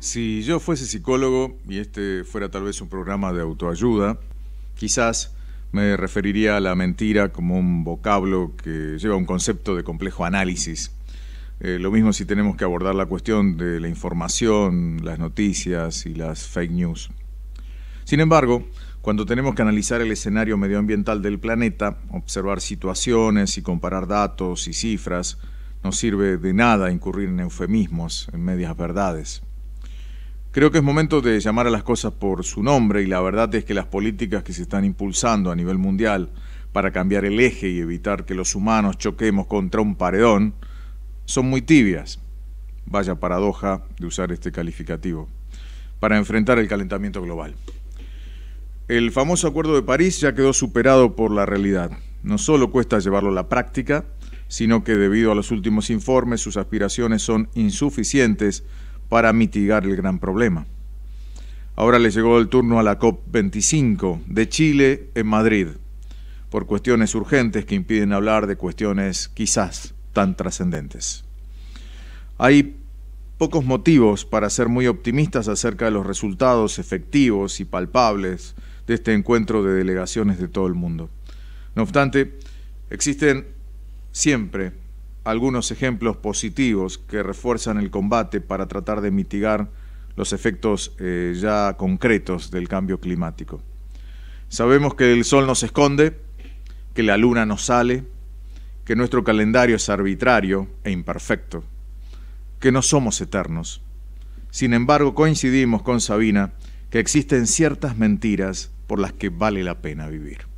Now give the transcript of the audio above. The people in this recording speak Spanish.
Si yo fuese psicólogo y este fuera tal vez un programa de autoayuda, quizás me referiría a la mentira como un vocablo que lleva un concepto de complejo análisis. Eh, lo mismo si tenemos que abordar la cuestión de la información, las noticias y las fake news. Sin embargo, cuando tenemos que analizar el escenario medioambiental del planeta, observar situaciones y comparar datos y cifras, no sirve de nada incurrir en eufemismos, en medias verdades. Creo que es momento de llamar a las cosas por su nombre y la verdad es que las políticas que se están impulsando a nivel mundial para cambiar el eje y evitar que los humanos choquemos contra un paredón son muy tibias. Vaya paradoja de usar este calificativo para enfrentar el calentamiento global. El famoso Acuerdo de París ya quedó superado por la realidad. No solo cuesta llevarlo a la práctica, sino que debido a los últimos informes sus aspiraciones son insuficientes para mitigar el gran problema. Ahora le llegó el turno a la COP25 de Chile en Madrid, por cuestiones urgentes que impiden hablar de cuestiones quizás tan trascendentes. Hay pocos motivos para ser muy optimistas acerca de los resultados efectivos y palpables de este encuentro de delegaciones de todo el mundo. No obstante, existen siempre algunos ejemplos positivos que refuerzan el combate para tratar de mitigar los efectos eh, ya concretos del cambio climático. Sabemos que el sol nos esconde, que la luna nos sale, que nuestro calendario es arbitrario e imperfecto, que no somos eternos. Sin embargo, coincidimos con Sabina que existen ciertas mentiras por las que vale la pena vivir.